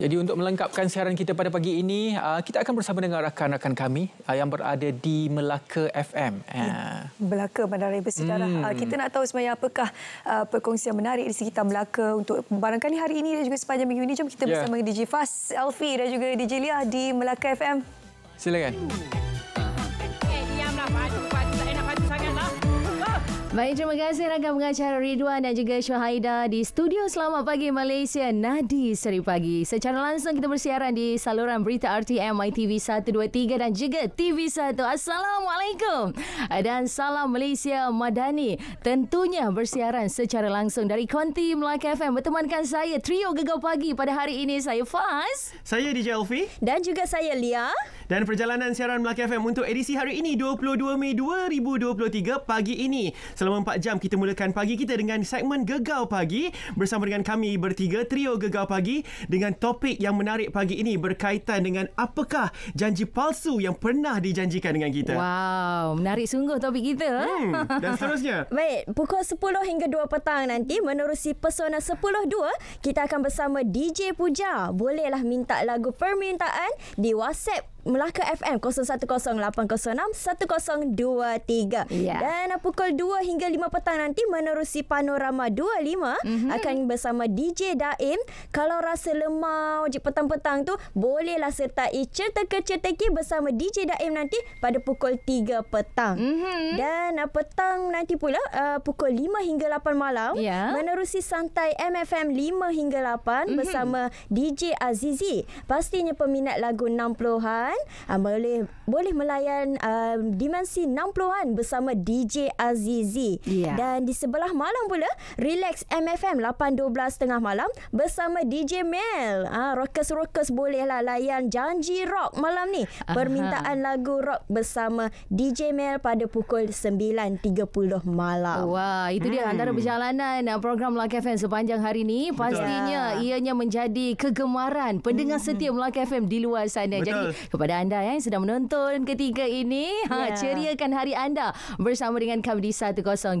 Jadi untuk melengkapkan siaran kita pada pagi ini, ah, kita akan bersama dengan rakan-rakan kami ah, yang berada di Melaka FM. Ah. Melaka Bandarai Bersejarah. Hmm. Kita nak tahu sebenarnya apakah perkongsian menarik di sekitar Melaka untuk barangkali hari ini dan juga sepanjang minggu ini. Jom kita ya. bersama yeah. DJ Fas, Alfie dan juga DJ Lia di Melaka FM. Silakan. Hmm. Baik, terima kasih rakan pengacara Ridwan dan juga Syuhaida di studio Selamat Pagi Malaysia, Nadi Seri Pagi. Secara langsung kita bersiaran di saluran berita RTM ITV 123 dan juga TV 1. Assalamualaikum dan salam Malaysia Madani. Tentunya bersiaran secara langsung dari Konti Melaka FM bertemankan saya Trio Gegau Pagi pada hari ini. Saya Faz. Saya DJ Alfie. Dan juga saya Lia dan perjalanan siaran Melaka FM untuk edisi hari ini 22 Mei 2023 pagi ini. Selama 4 jam kita mulakan pagi kita dengan segmen Gegau Pagi bersama dengan kami bertiga trio Gegau Pagi dengan topik yang menarik pagi ini berkaitan dengan apakah janji palsu yang pernah dijanjikan dengan kita. Wow, menarik sungguh topik kita. Hmm, dan seterusnya. Baik, pukul 10 hingga 2 petang nanti menerusi Persona 102 kita akan bersama DJ Puja. Bolehlah minta lagu permintaan di WhatsApp Melaka FM 0108061023 yeah. dan uh, pukul 2 hingga 5 petang nanti menerusi panorama 25 mm-hmm. akan bersama DJ Daim kalau rasa lemau je petang-petang tu bolehlah sertai cerita kecetek bersama DJ Daim nanti pada pukul 3 petang mm-hmm. dan uh, petang nanti pula uh, pukul 5 hingga 8 malam yeah. menerusi santai MFM 5 hingga 8 mm-hmm. bersama DJ Azizi pastinya peminat lagu 60-an an uh, ah, boleh boleh melayan uh, dimensi 60-an bersama DJ Azizi. Yeah. Dan di sebelah malam pula Relax MFM 8.12 tengah malam bersama DJ Mel. Uh, ah, rockers-rockers bolehlah layan janji rock malam ni. Permintaan uh lagu rock bersama DJ Mel pada pukul 9.30 malam. Wah, itu dia hmm. antara perjalanan program Melaka FM sepanjang hari ni. Pastinya yeah. ianya menjadi kegemaran pendengar hmm. setia Melaka FM di luar sana. Betul. Jadi, kepada anda ya, yang sedang menonton ketika ini. Ha, yeah. Ceriakan hari anda bersama dengan kami di 102.3.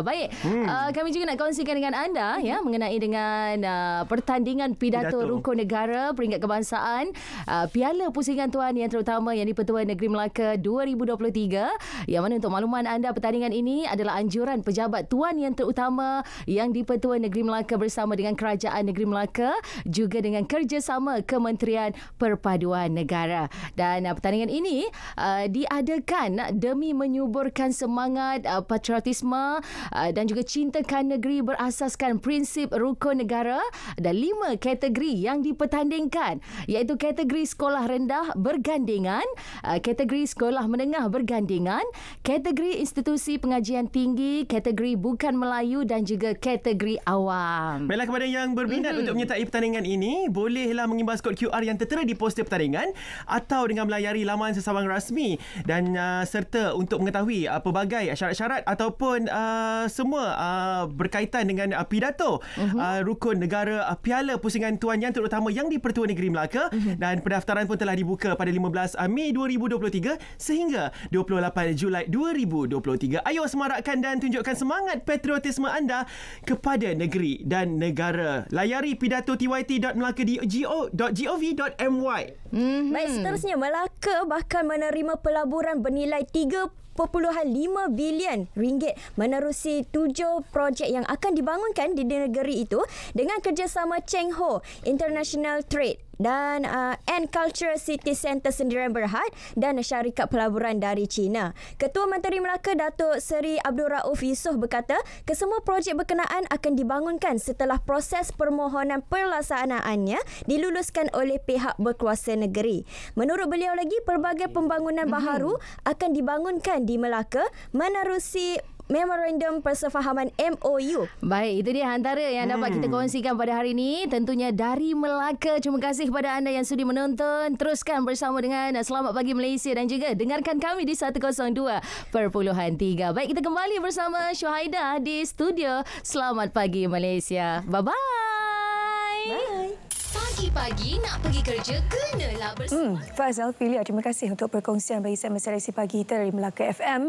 Baik, hmm. uh, kami juga nak kongsikan dengan anda ya, hmm. ya mengenai dengan uh, pertandingan pidato, pidato. rukun negara peringkat kebangsaan uh, Piala Pusingan Tuan yang terutama yang di Pertuan Negeri Melaka 2023. Yang mana untuk makluman anda pertandingan ini adalah anjuran pejabat tuan yang terutama yang di Pertuan Negeri Melaka bersama dengan Kerajaan Negeri Melaka juga dengan kerjasama Kementerian Perpaduan Negara negara. Dan uh, pertandingan ini uh, diadakan demi menyuburkan semangat uh, patriotisme uh, dan juga cintakan negeri berasaskan prinsip rukun negara. Ada lima kategori yang dipertandingkan iaitu kategori sekolah rendah bergandingan, uh, kategori sekolah menengah bergandingan, kategori institusi pengajian tinggi, kategori bukan Melayu dan juga kategori awam. Baiklah kepada yang berminat mm-hmm. untuk menyertai pertandingan ini, bolehlah mengimbas kod QR yang tertera di poster pertandingan atau dengan melayari laman sesawang rasmi dan uh, serta untuk mengetahui uh, pelbagai syarat-syarat ataupun uh, semua uh, berkaitan dengan uh, pidato uh-huh. uh, rukun negara uh, piala pusingan tuan yang terutama yang di pertua Negeri Melaka uh-huh. dan pendaftaran pun telah dibuka pada 15 uh, Mei 2023 sehingga 28 Julai 2023 ayo semarakkan dan tunjukkan semangat patriotisme anda kepada negeri dan negara layari pidato tyt.melakadio.gov.my Mm-hmm. Baik, seterusnya Melaka bakal menerima pelaburan bernilai 1.5 bilion ringgit menerusi tujuh projek yang akan dibangunkan di negeri itu dengan kerjasama Cheng Ho International Trade dan uh, and Culture City Center Sendirian Berhad dan syarikat pelaburan dari China. Ketua Menteri Melaka Datuk Seri Abdul Rauf Yusof berkata, kesemua projek berkenaan akan dibangunkan setelah proses permohonan pelaksanaannya diluluskan oleh pihak berkuasa negeri. Menurut beliau lagi, pelbagai pembangunan hmm. baharu akan dibangunkan di Melaka menerusi Memorandum Persefahaman MOU. Baik, itu dia antara yang dapat hmm. kita kongsikan pada hari ini. Tentunya dari Melaka. Terima kasih kepada anda yang sudi menonton. Teruskan bersama dengan Selamat Pagi Malaysia dan juga dengarkan kami di 102.3. Baik, kita kembali bersama Syuhaida di studio Selamat Pagi Malaysia. Bye-bye. Bye pagi nak pergi kerja, kenalah bersama. Hmm, Faizal, Filia, terima kasih untuk perkongsian bagi saya Mesti si Pagi kita dari Melaka FM.